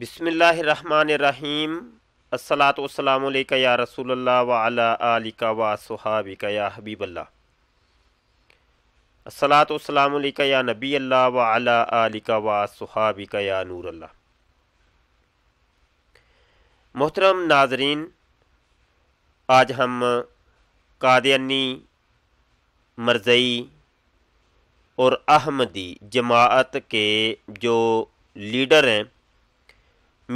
بسم اللہ الرحمن الرحیم السلاۃ علیکہ یا رسول اللہ و صحابکہ یا حبیب اللہ والسلام علیکہ یا نبی اللہ و صحابکہ یا نور اللہ محترم ناظرین آج ہم قادیانی مرزئی اور احمدی جماعت کے جو لیڈر ہیں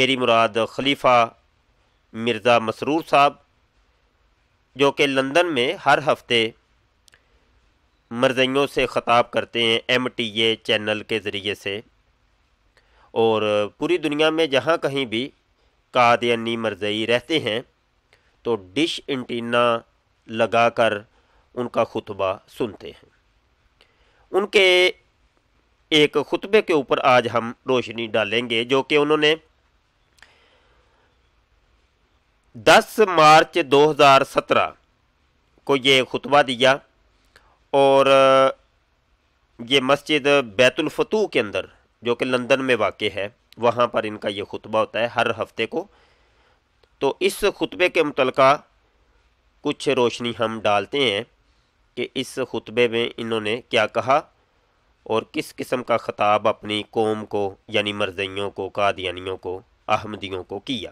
میری مراد خلیفہ مرزا مسرور صاحب جو کہ لندن میں ہر ہفتے مرزیوں سے خطاب کرتے ہیں ایم ٹی اے چینل کے ذریعے سے اور پوری دنیا میں جہاں کہیں بھی قادیانی مرزئی رہتے ہیں تو ڈش انٹینا لگا کر ان کا خطبہ سنتے ہیں ان کے ایک خطبے کے اوپر آج ہم روشنی ڈالیں گے جو کہ انہوں نے دس مارچ دو ہزار سترہ کو یہ خطبہ دیا اور یہ مسجد بیت الفتوح کے اندر جو کہ لندن میں واقع ہے وہاں پر ان کا یہ خطبہ ہوتا ہے ہر ہفتے کو تو اس خطبے کے متعلقہ کچھ روشنی ہم ڈالتے ہیں کہ اس خطبے میں انہوں نے کیا کہا اور کس قسم کا خطاب اپنی قوم کو یعنی مرزیوں کو قادیانیوں کو احمدیوں کو کیا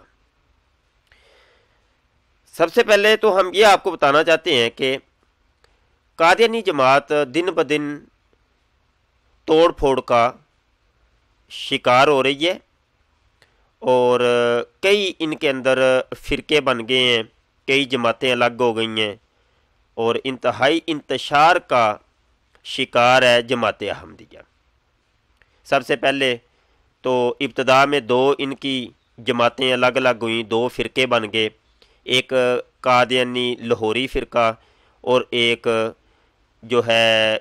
سب سے پہلے تو ہم یہ آپ کو بتانا چاہتے ہیں کہ قادیانی جماعت دن بدن توڑ پھوڑ کا شکار ہو رہی ہے اور کئی ان کے اندر فرقے بن گئے ہیں کئی جماعتیں الگ ہو گئی ہیں اور انتہائی انتشار کا شکار ہے جماعت احمدیہ سب سے پہلے تو ابتدا میں دو ان کی جماعتیں الگ الگ ہوئیں دو فرقے بن گئے ایک قادیانی لاہوری فرقہ اور ایک جو ہے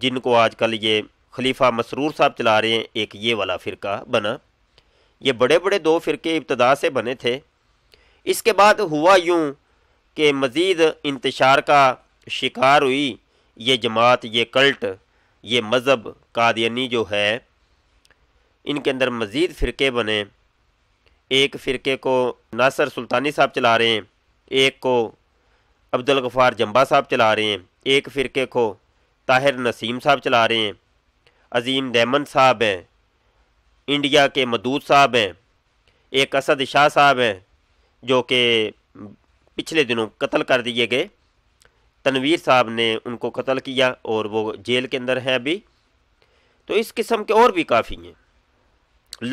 جن کو آج کل یہ خلیفہ مسرور صاحب چلا رہے ہیں ایک یہ والا فرقہ بنا یہ بڑے بڑے دو فرقے ابتدا سے بنے تھے اس کے بعد ہوا یوں کہ مزید انتشار کا شکار ہوئی یہ جماعت یہ کلٹ یہ مذہب قادیانی جو ہے ان کے اندر مزید فرقے بنے ایک فرقے کو ناصر سلطانی صاحب چلا رہے ہیں ایک کو عبدالغفار جمبا صاحب چلا رہے ہیں ایک فرقے کو طاہر نسیم صاحب چلا رہے ہیں عظیم دیمن صاحب ہیں انڈیا کے مدود صاحب ہیں ایک اسد شاہ صاحب ہیں جو کہ پچھلے دنوں قتل کر دیے گئے تنویر صاحب نے ان کو قتل کیا اور وہ جیل کے اندر ہیں ابھی تو اس قسم کے اور بھی کافی ہیں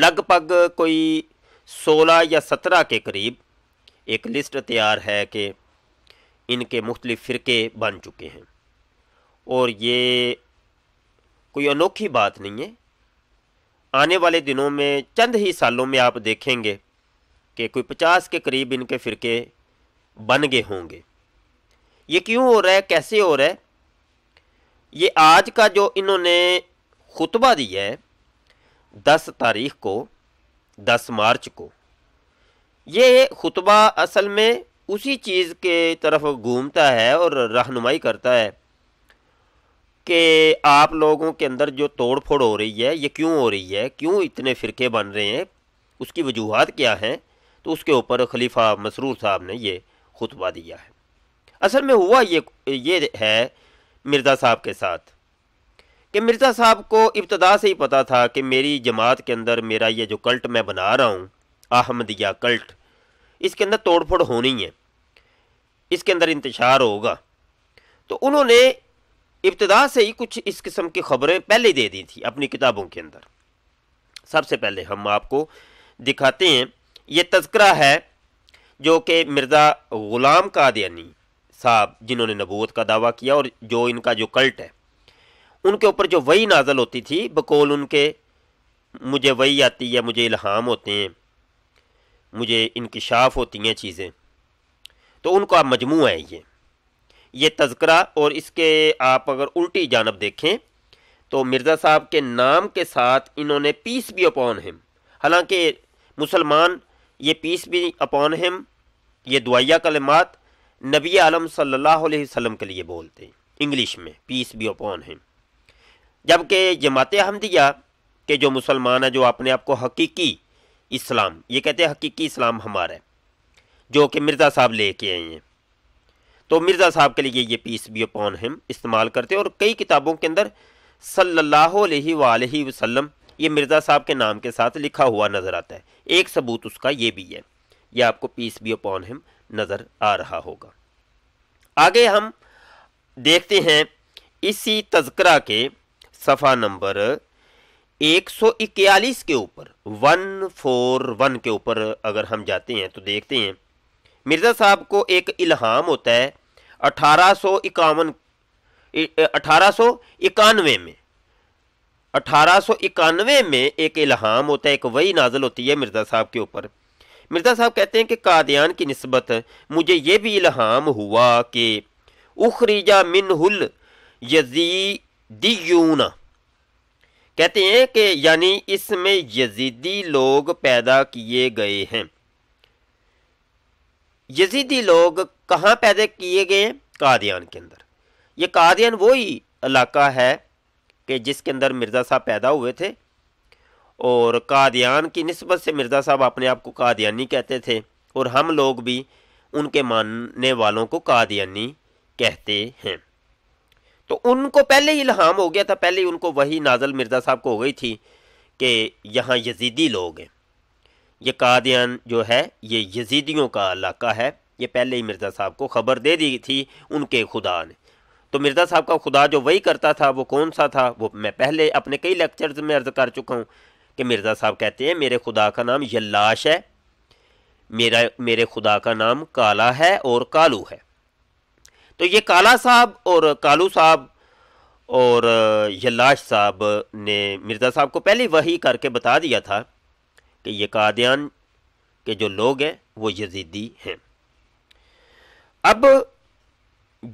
لگ پگ کوئی سولہ یا سترہ کے قریب ایک لسٹ تیار ہے کہ ان کے مختلف فرقے بن چکے ہیں اور یہ کوئی انوکھی بات نہیں ہے آنے والے دنوں میں چند ہی سالوں میں آپ دیکھیں گے کہ کوئی پچاس کے قریب ان کے فرقے بن گئے ہوں گے یہ کیوں ہو رہا ہے کیسے ہو رہا ہے یہ آج کا جو انہوں نے خطبہ دیا ہے دس تاریخ کو دس مارچ کو یہ خطبہ اصل میں اسی چیز کے طرف گھومتا ہے اور رہنمائی کرتا ہے کہ آپ لوگوں کے اندر جو توڑ پھوڑ ہو رہی ہے یہ کیوں ہو رہی ہے کیوں اتنے فرقے بن رہے ہیں اس کی وجوہات کیا ہیں تو اس کے اوپر خلیفہ مسرور صاحب نے یہ خطبہ دیا ہے اصل میں ہوا یہ یہ ہے مرزا صاحب کے ساتھ کہ مرزا صاحب کو ابتدا سے ہی پتا تھا کہ میری جماعت کے اندر میرا یہ جو کلٹ میں بنا رہا ہوں احمد یا کلٹ اس کے اندر توڑ پھوڑ ہونی ہے اس کے اندر انتشار ہوگا تو انہوں نے ابتدا سے ہی کچھ اس قسم کی خبریں پہلے دے دی تھی اپنی کتابوں کے اندر سب سے پہلے ہم آپ کو دکھاتے ہیں یہ تذکرہ ہے جو کہ مرزا غلام قادیانی صاحب جنہوں نے نبوت کا دعویٰ کیا اور جو ان کا جو کلٹ ہے ان کے اوپر جو وہی نازل ہوتی تھی بقول ان کے مجھے وہی آتی ہے مجھے الہام ہوتے ہیں مجھے انکشاف ہوتی ہیں چیزیں تو ان کو آپ مجموعہ ہے یہ یہ تذکرہ اور اس کے آپ اگر الٹی جانب دیکھیں تو مرزا صاحب کے نام کے ساتھ انہوں نے پیس بھی اپون ہم حالانکہ مسلمان یہ پیس بھی اپون ہم یہ دعائیہ کلمات نبی عالم صلی اللہ علیہ وسلم کے لیے بولتے ہیں انگلش میں پیس بھی اپون ہم جبکہ جماعت احمدیہ کہ جو مسلمان ہیں جو اپنے آپ کو حقیقی اسلام یہ کہتے ہیں حقیقی اسلام ہمارا ہے جو کہ مرزا صاحب لے کے آئے ہیں تو مرزا صاحب کے لیے یہ پیس بی اپون ہم استعمال کرتے ہیں اور کئی کتابوں کے اندر صلی اللہ علیہ وآلہ وسلم یہ مرزا صاحب کے نام کے ساتھ لکھا ہوا نظر آتا ہے ایک ثبوت اس کا یہ بھی ہے یہ آپ کو پیس بی اپون ہم نظر آ رہا ہوگا آگے ہم دیکھتے ہیں اسی تذکرہ کے صفحہ نمبر ایک سو اکیالیس کے اوپر ون فور ون کے اوپر اگر ہم جاتے ہیں تو دیکھتے ہیں مرزا صاحب کو ایک الہام ہوتا ہے اٹھارہ سو اکاون اٹھارہ سو اکانوے میں اٹھارہ سو اکانوے میں ایک الہام ہوتا ہے ایک وہی نازل ہوتی ہے مرزا صاحب کے اوپر مرزا صاحب کہتے ہیں کہ قادیان کی نسبت مجھے یہ بھی الہام ہوا کہ اخریجا منہل یزی دیونا کہتے ہیں کہ یعنی اس میں یزیدی لوگ پیدا کیے گئے ہیں یزیدی لوگ کہاں پیدا کیے گئے قادیان کے اندر یہ قادیان وہی علاقہ ہے کہ جس کے اندر مرزا صاحب پیدا ہوئے تھے اور قادیان کی نسبت سے مرزا صاحب اپنے آپ کو قادیانی کہتے تھے اور ہم لوگ بھی ان کے ماننے والوں کو قادیانی کہتے ہیں تو ان کو پہلے ہی الہام ہو گیا تھا پہلے ہی ان کو وہی نازل مرزا صاحب کو ہو گئی تھی کہ یہاں یزیدی لوگ ہیں یہ قادیان جو ہے یہ یزیدیوں کا علاقہ ہے یہ پہلے ہی مرزا صاحب کو خبر دے دی تھی ان کے خدا نے تو مرزا صاحب کا خدا جو وہی کرتا تھا وہ کون سا تھا وہ میں پہلے اپنے کئی لیکچرز میں عرض کر چکا ہوں کہ مرزا صاحب کہتے ہیں میرے خدا کا نام یلاش ہے میرا میرے خدا کا نام کالا ہے اور کالو ہے تو یہ کالا صاحب اور کالو صاحب اور یلاش صاحب نے مرزا صاحب کو پہلی وہی کر کے بتا دیا تھا کہ یہ قادیان کے جو لوگ ہیں وہ یزیدی ہیں اب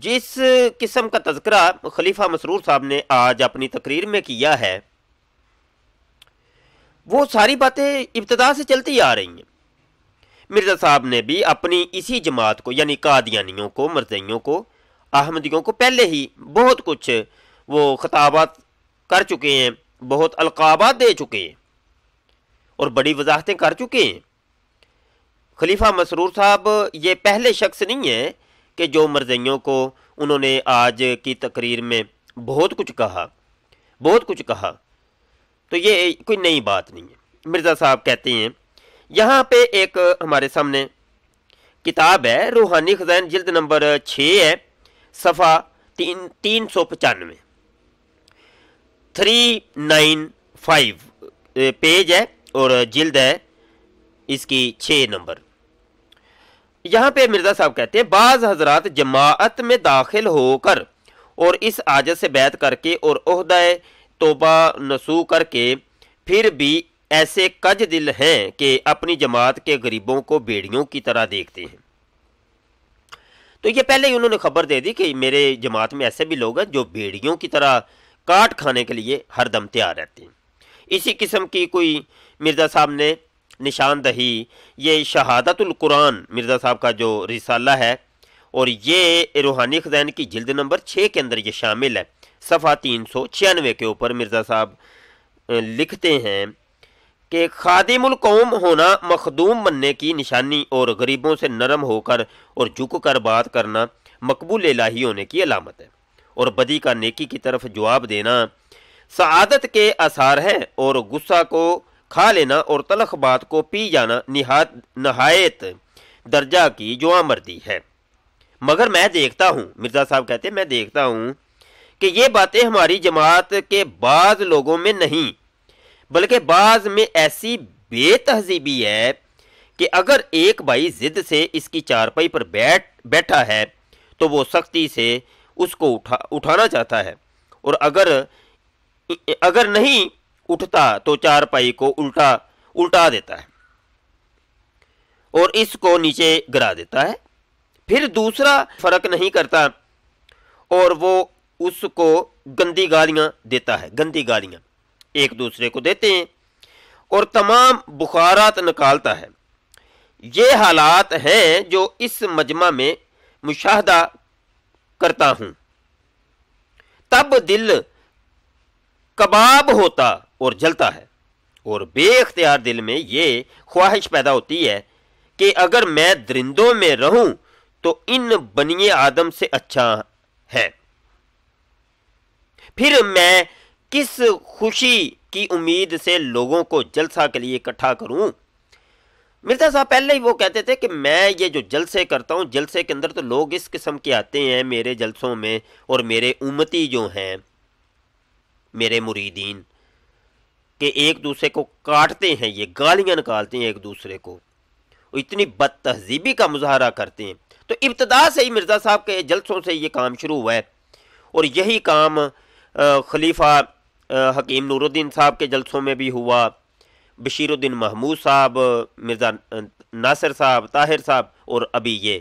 جس قسم کا تذکرہ خلیفہ مسرور صاحب نے آج اپنی تقریر میں کیا ہے وہ ساری باتیں ابتدا سے چلتی آ رہی ہیں مرزا صاحب نے بھی اپنی اسی جماعت کو یعنی قادیانیوں کو مرزیوں کو احمدیوں کو پہلے ہی بہت کچھ وہ خطابات کر چکے ہیں بہت القابات دے چکے ہیں اور بڑی وضاحتیں کر چکے ہیں خلیفہ مسرور صاحب یہ پہلے شخص نہیں ہیں کہ جو مرضیوں کو انہوں نے آج کی تقریر میں بہت کچھ کہا بہت کچھ کہا تو یہ کوئی نئی بات نہیں ہے مرزا صاحب کہتے ہیں یہاں پہ ایک ہمارے سامنے کتاب ہے روحانی خزائن جلد نمبر چھ ہے صفحہ تین تین سو پچانوے تھری نائن فائیو پیج ہے اور جلد ہے اس کی چھ نمبر یہاں پہ مرزا صاحب کہتے ہیں بعض حضرات جماعت میں داخل ہو کر اور اس عاجت سے بیت کر کے اور عہدہ توبہ نسو کر کے پھر بھی ایسے کج دل ہیں کہ اپنی جماعت کے غریبوں کو بیڑیوں کی طرح دیکھتے ہیں تو یہ پہلے ہی انہوں نے خبر دے دی کہ میرے جماعت میں ایسے بھی لوگ ہیں جو بیڑیوں کی طرح کاٹ کھانے کے لیے ہر دم تیار رہتے ہیں اسی قسم کی کوئی مرزا صاحب نے نشان دہی یہ شہادت القرآن مرزا صاحب کا جو رسالہ ہے اور یہ روحانی خزین کی جلد نمبر چھ کے اندر یہ شامل ہے صفحہ تین سو چھیانوے کے اوپر مرزا صاحب لکھتے ہیں کہ خادم القوم ہونا مخدوم بننے کی نشانی اور غریبوں سے نرم ہو کر اور جھک کر بات کرنا مقبول الہی ہونے کی علامت ہے اور بدی کا نیکی کی طرف جواب دینا سعادت کے اثار ہیں اور غصہ کو کھا لینا اور تلخ بات کو پی جانا نہایت نہایت درجہ کی جو مردی ہے مگر میں دیکھتا ہوں مرزا صاحب کہتے ہیں میں دیکھتا ہوں کہ یہ باتیں ہماری جماعت کے بعض لوگوں میں نہیں بلکہ بعض میں ایسی بے تہذیبی ہے کہ اگر ایک بھائی ضد سے اس کی چارپائی پر بیٹھ بیٹھا ہے تو وہ سختی سے اس کو اٹھا اٹھانا چاہتا ہے اور اگر اگر نہیں اٹھتا تو چارپائی کو الٹا الٹا دیتا ہے اور اس کو نیچے گرا دیتا ہے پھر دوسرا فرق نہیں کرتا اور وہ اس کو گندی گالیاں دیتا ہے گندی گالیاں ایک دوسرے کو دیتے ہیں اور تمام بخارات نکالتا ہے یہ حالات ہیں جو اس مجمع میں مشاہدہ کرتا ہوں تب دل کباب ہوتا اور جلتا ہے اور بے اختیار دل میں یہ خواہش پیدا ہوتی ہے کہ اگر میں درندوں میں رہوں تو ان بنی آدم سے اچھا ہے پھر میں کس خوشی کی امید سے لوگوں کو جلسہ کے لیے اکٹھا کروں مرزا صاحب پہلے ہی وہ کہتے تھے کہ میں یہ جو جلسے کرتا ہوں جلسے کے اندر تو لوگ اس قسم کے آتے ہیں میرے جلسوں میں اور میرے امتی جو ہیں میرے مریدین کہ ایک دوسرے کو کاٹتے ہیں یہ گالیاں نکالتے ہیں ایک دوسرے کو اتنی بد تہذیبی کا مظاہرہ کرتے ہیں تو ابتدا سے ہی مرزا صاحب کے جلسوں سے یہ کام شروع ہوا ہے اور یہی کام خلیفہ حکیم نور الدین صاحب کے جلسوں میں بھی ہوا بشیر الدین محمود صاحب مرزا ناصر صاحب طاہر صاحب اور ابھی یہ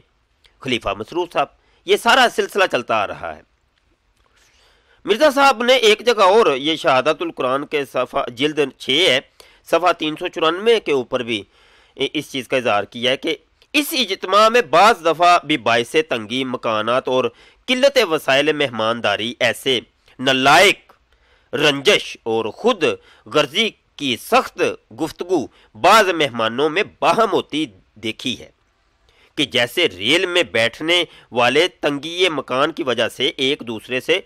خلیفہ مسرور صاحب یہ سارا سلسلہ چلتا آ رہا ہے مرزا صاحب نے ایک جگہ اور یہ شہادت القرآن کے صفحہ جلد چھ ہے صفحہ تین سو چورانوے کے اوپر بھی اس چیز کا اظہار کیا ہے کہ اس اجتماع میں بعض دفعہ بھی باعث تنگی مکانات اور قلت وسائل مہمانداری ایسے نلائق رنجش اور خود غرضی کی سخت گفتگو بعض مہمانوں میں باہم ہوتی دیکھی ہے کہ جیسے ریل میں بیٹھنے والے تنگی مکان کی وجہ سے ایک دوسرے سے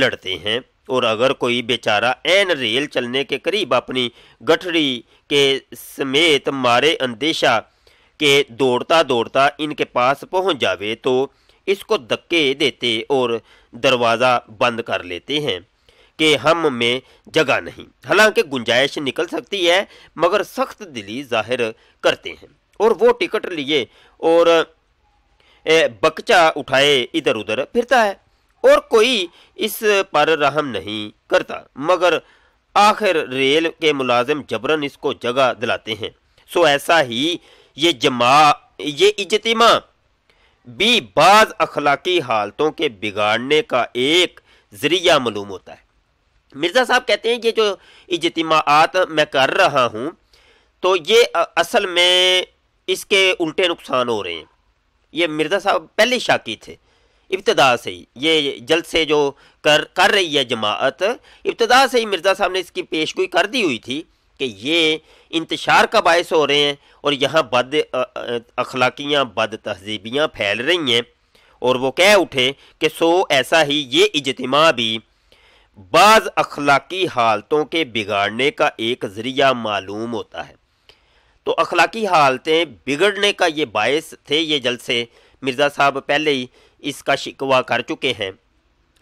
لڑتے ہیں اور اگر کوئی بیچارہ این ریل چلنے کے قریب اپنی گٹھڑی کے سمیت مارے اندیشہ کے دوڑتا دوڑتا ان کے پاس پہنچ جاوے تو اس کو دکے دیتے اور دروازہ بند کر لیتے ہیں کہ ہم میں جگہ نہیں حالانکہ گنجائش نکل سکتی ہے مگر سخت دلی ظاہر کرتے ہیں اور وہ ٹکٹ لیے اور بکچہ اٹھائے ادھر ادھر پھرتا ہے اور کوئی اس پر رحم نہیں کرتا مگر آخر ریل کے ملازم جبرن اس کو جگہ دلاتے ہیں سو ایسا ہی یہ جماع یہ اجتماع بھی بعض اخلاقی حالتوں کے بگاڑنے کا ایک ذریعہ معلوم ہوتا ہے مرزا صاحب کہتے ہیں یہ جو اجتماعات میں کر رہا ہوں تو یہ اصل میں اس کے الٹے نقصان ہو رہے ہیں یہ مرزا صاحب پہلے شاکی تھے ابتدا سے ہی یہ جلد سے جو کر رہی ہے جماعت ابتدا سے ہی مرزا صاحب نے اس کی پیشگوئی کر دی ہوئی تھی کہ یہ انتشار کا باعث ہو رہے ہیں اور یہاں بد اخلاقیاں بد تہذیبیاں پھیل رہی ہیں اور وہ کہہ اٹھے کہ سو ایسا ہی یہ اجتماع بھی بعض اخلاقی حالتوں کے بگاڑنے کا ایک ذریعہ معلوم ہوتا ہے تو اخلاقی حالتیں بگڑنے کا یہ باعث تھے یہ جلسے مرزا صاحب پہلے ہی اس کا شکوہ کر چکے ہیں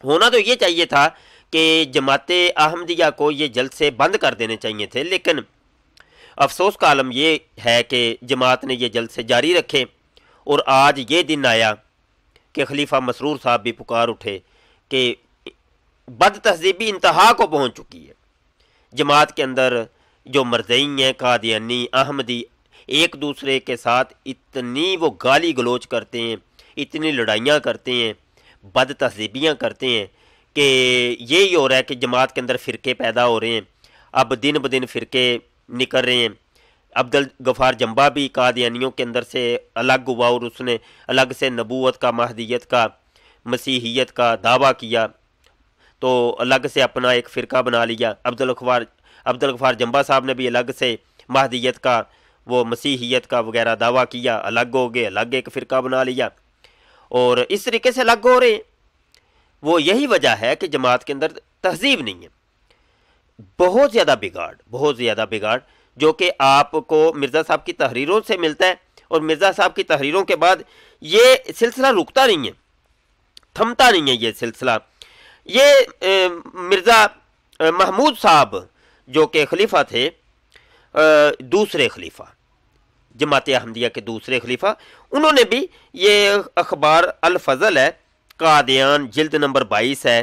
ہونا تو یہ چاہیے تھا کہ جماعت احمدیہ کو یہ جلسے بند کر دینے چاہیے تھے لیکن افسوس کا عالم یہ ہے کہ جماعت نے یہ جلسے جاری رکھے اور آج یہ دن آیا کہ خلیفہ مسرور صاحب بھی پکار اٹھے کہ بد تہذیبی انتہا کو پہنچ چکی ہے جماعت کے اندر جو مرزئی ہیں قادیانی احمدی ایک دوسرے کے ساتھ اتنی وہ گالی گلوچ کرتے ہیں اتنی لڑائیاں کرتے ہیں بد تہذیبیاں کرتے ہیں کہ یہی ہو رہا ہے کہ جماعت کے اندر فرقے پیدا ہو رہے ہیں اب دن بدن فرقے نکل رہے ہیں عبد الغفار جمبا بھی قادیانیوں کے اندر سے الگ ہوا اور اس نے الگ سے نبوت کا مہدیت کا مسیحیت کا دعویٰ کیا تو الگ سے اپنا ایک فرقہ بنا لیا عبدالغفار عبد جمبا صاحب نے بھی الگ سے مہدیت کا وہ مسیحیت کا وغیرہ دعویٰ کیا الگ ہو گئے الگ ایک فرقہ بنا لیا اور اس طریقے سے الگ ہو رہے ہیں وہ یہی وجہ ہے کہ جماعت کے اندر تہذیب نہیں ہے بہت زیادہ بگاڑ بہت زیادہ بگاڑ جو کہ آپ کو مرزا صاحب کی تحریروں سے ملتا ہے اور مرزا صاحب کی تحریروں کے بعد یہ سلسلہ رکتا نہیں ہے تھمتا نہیں ہے یہ سلسلہ یہ مرزا محمود صاحب جو کہ خلیفہ تھے دوسرے خلیفہ جماعت احمدیہ کے دوسرے خلیفہ انہوں نے بھی یہ اخبار الفضل ہے قادیان جلد نمبر بائیس ہے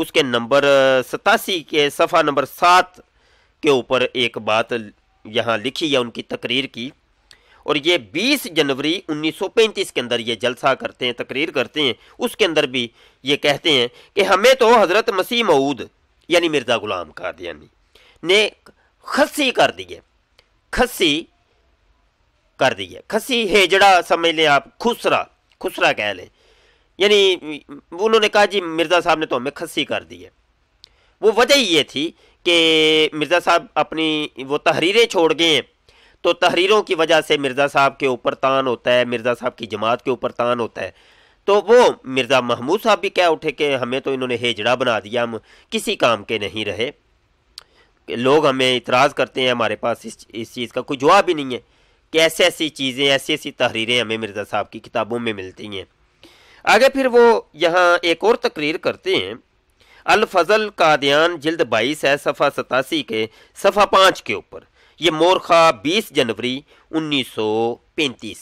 اس کے نمبر ستاسی کے صفحہ نمبر سات کے اوپر ایک بات یہاں لکھی یا ان کی تقریر کی اور یہ بیس جنوری انیس سو پینتیس کے اندر یہ جلسہ کرتے ہیں تقریر کرتے ہیں اس کے اندر بھی یہ کہتے ہیں کہ ہمیں تو حضرت مسیح معود یعنی مرزا غلام کا نے کھسی کر دی ہے کھسی کر دی ہے کھسی ہے جڑا سمجھ لیں آپ خسرا خسرا کہہ لیں یعنی انہوں نے کہا جی مرزا صاحب نے تو ہمیں کھسی کر دی ہے وہ وجہ یہ تھی کہ مرزا صاحب اپنی وہ تحریریں چھوڑ گئے ہیں تو تحریروں کی وجہ سے مرزا صاحب کے اوپر تان ہوتا ہے مرزا صاحب کی جماعت کے اوپر تان ہوتا ہے تو وہ مرزا محمود صاحب بھی کہہ اٹھے کہ ہمیں تو انہوں نے ہیجڑا بنا دیا ہم کسی کام کے نہیں رہے لوگ ہمیں اعتراض کرتے ہیں ہمارے پاس اس اس چیز کا کوئی جواب ہی نہیں ہے کہ ایسی ایسی چیزیں ایسی ایسی تحریریں ہمیں مرزا صاحب کی کتابوں میں ملتی ہیں آگے پھر وہ یہاں ایک اور تقریر کرتے ہیں الفضل قادیان جلد بائیس ہے صفحہ ستاسی کے صفحہ پانچ کے اوپر یہ مورخہ بیس جنوری انیس سو پینتیس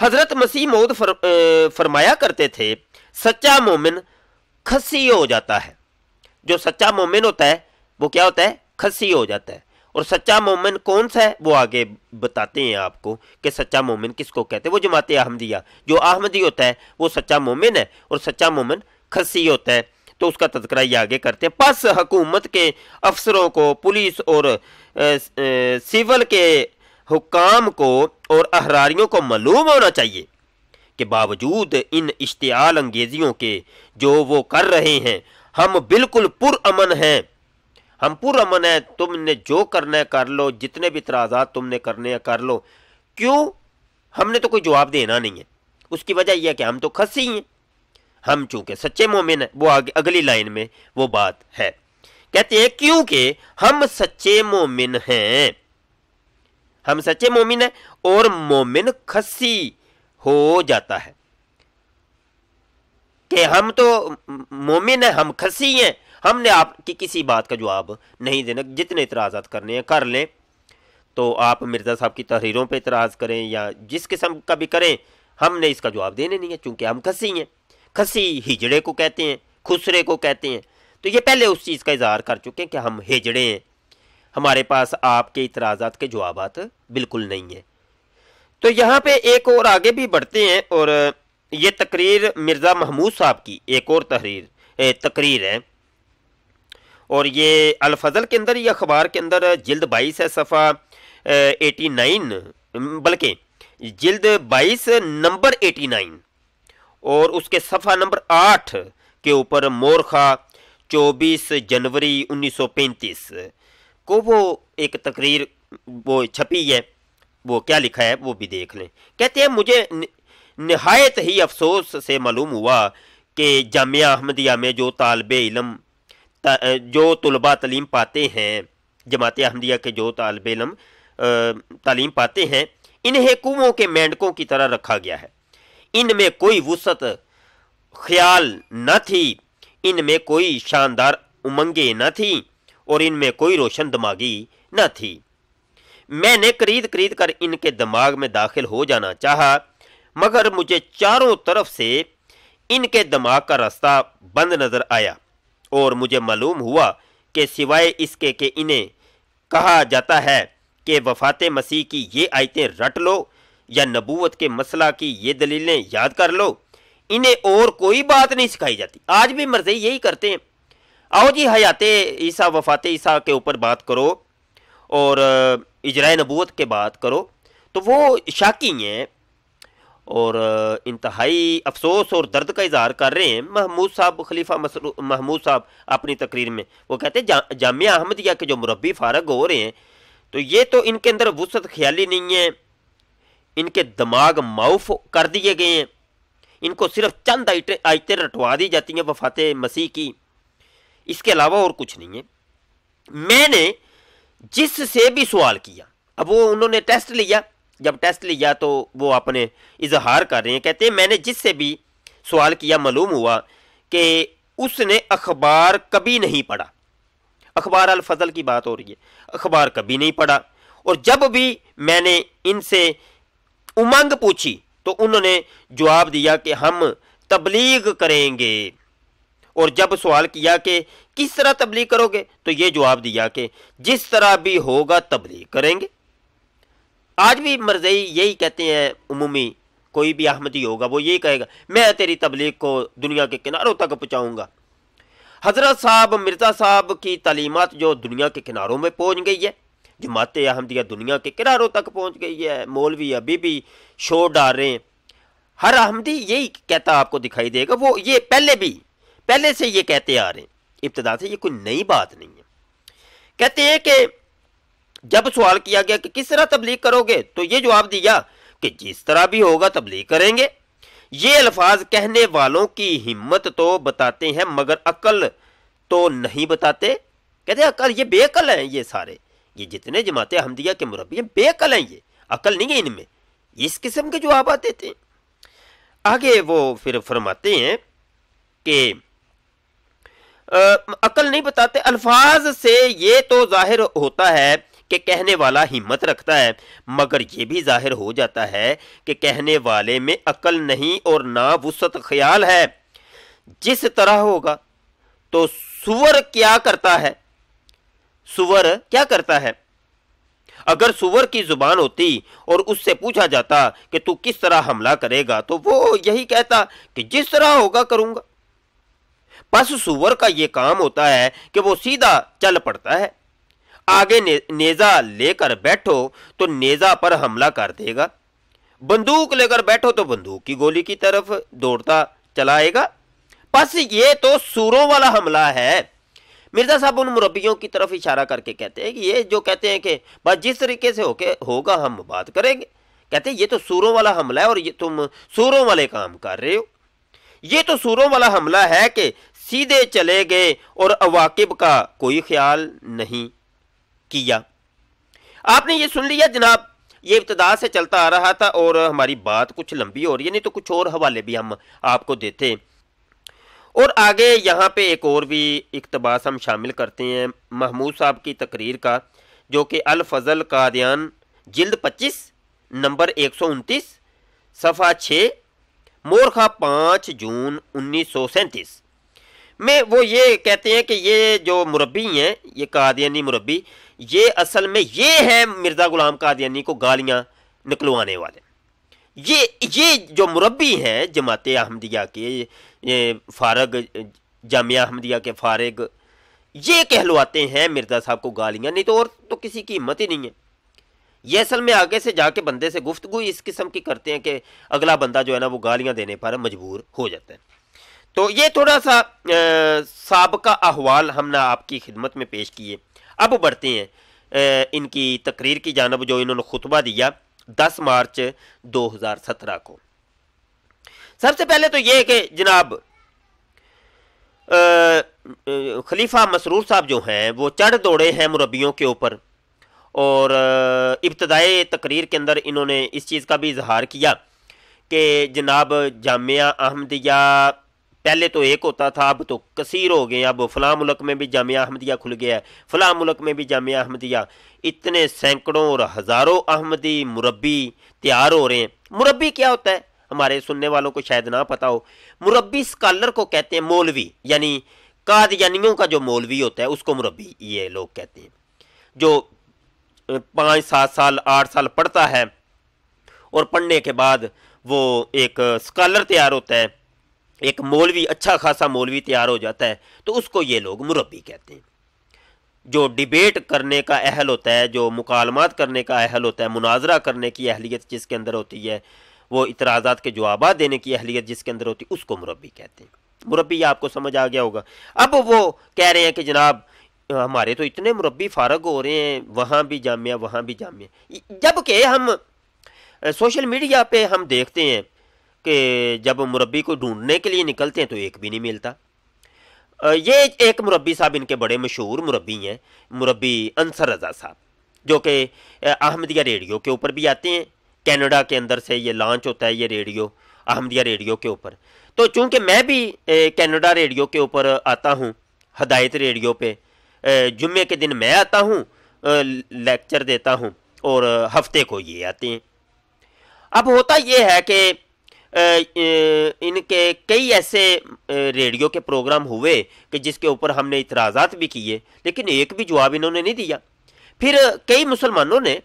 حضرت مسیح مود فرمایا کرتے تھے سچا مومن کھسی ہو جاتا ہے جو سچا مومن ہوتا ہے وہ کیا ہوتا ہے کھسی ہو جاتا ہے اور سچا مومن کون سا ہے وہ آگے بتاتے ہیں آپ کو کہ سچا مومن کس کو کہتے ہیں وہ جماعت احمدیہ جو احمدی ہوتا ہے وہ سچا مومن ہے اور سچا مومن کھسی ہوتا ہے تو اس کا تذکرہ یہ آگے کرتے ہیں پس حکومت کے افسروں کو پولیس اور سول کے حکام کو اور احراریوں کو معلوم ہونا چاہیے کہ باوجود ان اشتعال انگیزیوں کے جو وہ کر رہے ہیں ہم بالکل پر امن ہیں ہم پر امن ہیں تم نے جو کرنا ہے کر لو جتنے بھی اعتراضات تم نے کرنے کر لو کیوں ہم نے تو کوئی جواب دینا نہیں ہے اس کی وجہ یہ ہے کہ ہم تو کھسی ہیں ہم چونکہ سچے مومن ہیں وہ اگلی لائن میں وہ بات ہے کہتے ہیں کیونکہ ہم سچے مومن ہیں ہم سچے مومن ہیں اور مومن کھسی ہو جاتا ہے کہ ہم تو مومن ہیں ہم کھسی ہیں ہم نے آپ کی کسی بات کا جواب نہیں دینا جتنے اعتراضات کرنے ہیں کر لیں تو آپ مرزا صاحب کی تحریروں پہ اعتراض کریں یا جس قسم کا بھی کریں ہم نے اس کا جواب دینے نہیں ہے چونکہ ہم کھسی ہیں کھسی ہجڑے کو کہتے ہیں خسرے کو کہتے ہیں تو یہ پہلے اس چیز کا اظہار کر چکے ہیں کہ ہم ہجڑے ہیں ہمارے پاس آپ کے اعتراضات کے جوابات بالکل نہیں ہیں تو یہاں پہ ایک اور آگے بھی بڑھتے ہیں اور یہ تقریر مرزا محمود صاحب کی ایک اور تحریر تقریر ہے اور یہ الفضل کے اندر یا اخبار کے اندر جلد بائیس ہے صفحہ ایٹی نائن بلکہ جلد بائیس نمبر ایٹی نائن اور اس کے صفحہ نمبر آٹھ کے اوپر مورخہ چوبیس جنوری انیس سو پینتیس کو وہ ایک تقریر وہ چھپی ہے وہ کیا لکھا ہے وہ بھی دیکھ لیں کہتے ہیں مجھے نہایت ہی افسوس سے معلوم ہوا کہ جامعہ احمدیہ میں جو طالب علم جو طلبہ تعلیم پاتے ہیں جماعت احمدیہ کے جو طالب علم تعلیم پاتے ہیں انہیں کنو کے مینڈکوں کی طرح رکھا گیا ہے ان میں کوئی وسعت خیال نہ تھی ان میں کوئی شاندار امنگیں نہ تھیں اور ان میں کوئی روشن دماغی نہ تھی میں نے خرید خرید کر ان کے دماغ میں داخل ہو جانا چاہا مگر مجھے چاروں طرف سے ان کے دماغ کا راستہ بند نظر آیا اور مجھے معلوم ہوا کہ سوائے اس کے کہ انہیں کہا جاتا ہے کہ وفات مسیح کی یہ آیتیں رٹ لو یا نبوت کے مسئلہ کی یہ دلیلیں یاد کر لو انہیں اور کوئی بات نہیں سکھائی جاتی آج بھی مرضی یہی کرتے ہیں آؤ جی حیات عیسیٰ وفات عیسیٰ کے اوپر بات کرو اور اجرائے نبوت کے بات کرو تو وہ شاکی ہیں اور انتہائی افسوس اور درد کا اظہار کر رہے ہیں محمود صاحب خلیفہ محمود صاحب اپنی تقریر میں وہ کہتے ہیں جامعہ احمدیہ کے جو مربی فارغ ہو رہے ہیں تو یہ تو ان کے اندر وسط خیالی نہیں ہے ان کے دماغ معاف کر دیے گئے ہیں ان کو صرف چند آئٹیں آیتیں رٹوا دی جاتی ہیں وفات مسیح کی اس کے علاوہ اور کچھ نہیں ہے میں نے جس سے بھی سوال کیا اب وہ انہوں نے ٹیسٹ لیا جب ٹیسٹ لیا تو وہ اپنے اظہار کر رہے ہیں کہتے ہیں میں نے جس سے بھی سوال کیا معلوم ہوا کہ اس نے اخبار کبھی نہیں پڑھا اخبار الفضل کی بات ہو رہی ہے اخبار کبھی نہیں پڑھا اور جب بھی میں نے ان سے امنگ پوچھی تو انہوں نے جواب دیا کہ ہم تبلیغ کریں گے اور جب سوال کیا کہ کس طرح تبلیغ کرو گے تو یہ جواب دیا کہ جس طرح بھی ہوگا تبلیغ کریں گے آج بھی مرضی یہی کہتے ہیں عمومی کوئی بھی احمدی ہوگا وہ یہی کہے گا میں تیری تبلیغ کو دنیا کے کناروں تک پہنچاؤں گا حضرت صاحب مرزا صاحب کی تعلیمات جو دنیا کے کناروں میں پہنچ گئی ہے جماعت احمدیہ دنیا کے کناروں تک پہنچ گئی ہے مولوی ابھی بھی شور ڈال رہے ہیں ہر احمدی یہی کہتا آپ کو دکھائی دے گا وہ یہ پہلے بھی پہلے سے یہ کہتے آ رہے ہیں ابتدا سے یہ کوئی نئی بات نہیں ہے کہتے ہیں کہ جب سوال کیا گیا کہ کس طرح تبلیغ کرو گے تو یہ جواب دیا کہ جس طرح بھی ہوگا تبلیغ کریں گے یہ الفاظ کہنے والوں کی ہمت تو بتاتے ہیں مگر عقل تو نہیں بتاتے کہتے ہیں عقل یہ بے عقل ہیں یہ سارے یہ جتنے جماعت حمدیہ کے مربی ہیں بے عقل ہیں یہ عقل نہیں ہے ان میں اس قسم کے جوابات دیتے آگے وہ پھر فرماتے ہیں کہ عقل نہیں بتاتے الفاظ سے یہ تو ظاہر ہوتا ہے کہ کہنے والا ہمت رکھتا ہے مگر یہ بھی ظاہر ہو جاتا ہے کہ کہنے والے میں عقل نہیں اور نہ وسط خیال ہے جس طرح ہوگا تو سور کیا کرتا ہے سور کیا کرتا ہے اگر سور کی زبان ہوتی اور اس سے پوچھا جاتا کہ تو کس طرح حملہ کرے گا تو وہ یہی کہتا کہ جس طرح ہوگا کروں گا پس سور کا یہ کام ہوتا ہے کہ وہ سیدھا چل پڑتا ہے آگے نیزا لے کر بیٹھو تو نیزا پر حملہ کر دے گا بندوق لے کر بیٹھو تو بندوق کی گولی کی طرف دوڑتا چلائے گا پس یہ تو سوروں والا حملہ ہے مرزا صاحب ان مربیوں کی طرف اشارہ کر کے کہتے ہیں کہ یہ جو کہتے ہیں کہ بس جس طریقے سے ہو کے ہوگا ہم بات کریں گے کہتے ہیں یہ تو سوروں والا حملہ ہے اور یہ تم سوروں والے کام کر رہے ہو یہ تو سوروں والا حملہ ہے کہ سیدھے چلے گئے اور اواقب کا کوئی خیال نہیں کیا آپ نے یہ سن لیا جناب یہ ابتدا سے چلتا آ رہا تھا اور ہماری بات کچھ لمبی ہو رہی ہے نہیں تو کچھ اور حوالے بھی ہم آپ کو دیتے اور آگے یہاں پہ ایک اور بھی اقتباس ہم شامل کرتے ہیں محمود صاحب کی تقریر کا جو کہ الفضل قادیان جلد پچیس نمبر ایک سو انتیس صفحہ چھ مورخا پانچ جون انیس سو سینتیس میں وہ یہ کہتے ہیں کہ یہ جو مربی ہیں یہ قادیانی مربی یہ اصل میں یہ ہے مرزا غلام قادیانی کو گالیاں نکلوانے والے یہ یہ جو مربی ہیں جماعت احمدیہ کے فارغ جامعہ حمدیہ کے فارغ یہ کہلواتے ہیں مرزا صاحب کو گالیاں نہیں تو اور تو کسی کی ہمت ہی نہیں ہے یہ اصل میں آگے سے جا کے بندے سے گفتگو اس قسم کی کرتے ہیں کہ اگلا بندہ جو ہے نا وہ گالیاں دینے پر مجبور ہو جاتا ہے تو یہ تھوڑا سا سابقہ احوال ہم نے آپ کی خدمت میں پیش کیے اب بڑھتے ہیں ان کی تقریر کی جانب جو انہوں نے خطبہ دیا دس مارچ دو ہزار سترہ کو سب سے پہلے تو یہ کہ جناب خلیفہ مسرور صاحب جو ہیں وہ چڑھ دوڑے ہیں مربیوں کے اوپر اور ابتدائی تقریر کے اندر انہوں نے اس چیز کا بھی اظہار کیا کہ جناب جامعہ احمدیہ پہلے تو ایک ہوتا تھا اب تو کثیر ہو گئے اب فلاں ملک میں بھی جامعہ احمدیہ کھل گیا ہے فلاں ملک میں بھی جامعہ احمدیہ اتنے سینکڑوں اور ہزاروں احمدی مربی تیار ہو رہے ہیں مربی کیا ہوتا ہے ہمارے سننے والوں کو شاید نہ پتا ہو مربی اسکالر کو کہتے ہیں مولوی یعنی کا جو مولوی ہوتا ہے اس کو مربی یہ لوگ کہتے ہیں جو پانچ سات سال آٹھ سال پڑھتا ہے اور پڑھنے کے بعد وہ ایک تیار ہوتا ہے ایک مولوی اچھا خاصا مولوی تیار ہو جاتا ہے تو اس کو یہ لوگ مربی کہتے ہیں جو ڈبیٹ کرنے کا اہل ہوتا ہے جو مکالمات کرنے کا اہل ہوتا ہے مناظرہ کرنے کی اہلیت جس کے اندر ہوتی ہے وہ اعتراضات کے جوابات دینے کی اہلیت جس کے اندر ہوتی اس کو مربی کہتے ہیں یہ آپ کو سمجھ آ گیا ہوگا اب وہ کہہ رہے ہیں کہ جناب ہمارے تو اتنے مربی فارغ ہو رہے ہیں وہاں بھی جامعہ وہاں بھی جامعہ جب کہ ہم سوشل میڈیا پہ ہم دیکھتے ہیں کہ جب مربی کو ڈھونڈنے کے لیے نکلتے ہیں تو ایک بھی نہیں ملتا یہ ایک مربی صاحب ان کے بڑے مشہور مربی ہیں مربی انصر رضا صاحب جو کہ احمدیہ ریڈیو کے اوپر بھی آتے ہیں کینیڈا کے اندر سے یہ لانچ ہوتا ہے یہ ریڈیو احمدیہ ریڈیو کے اوپر تو چونکہ میں بھی کینیڈا ریڈیو کے اوپر آتا ہوں ہدایت ریڈیو پہ جمعے کے دن میں آتا ہوں لیکچر دیتا ہوں اور ہفتے کو یہ آتے ہیں اب ہوتا یہ ہے کہ ان کے کئی ایسے ریڈیو کے پروگرام ہوئے کہ جس کے اوپر ہم نے اعتراضات بھی کیے لیکن ایک بھی جواب انہوں نے نہیں دیا پھر کئی مسلمانوں نے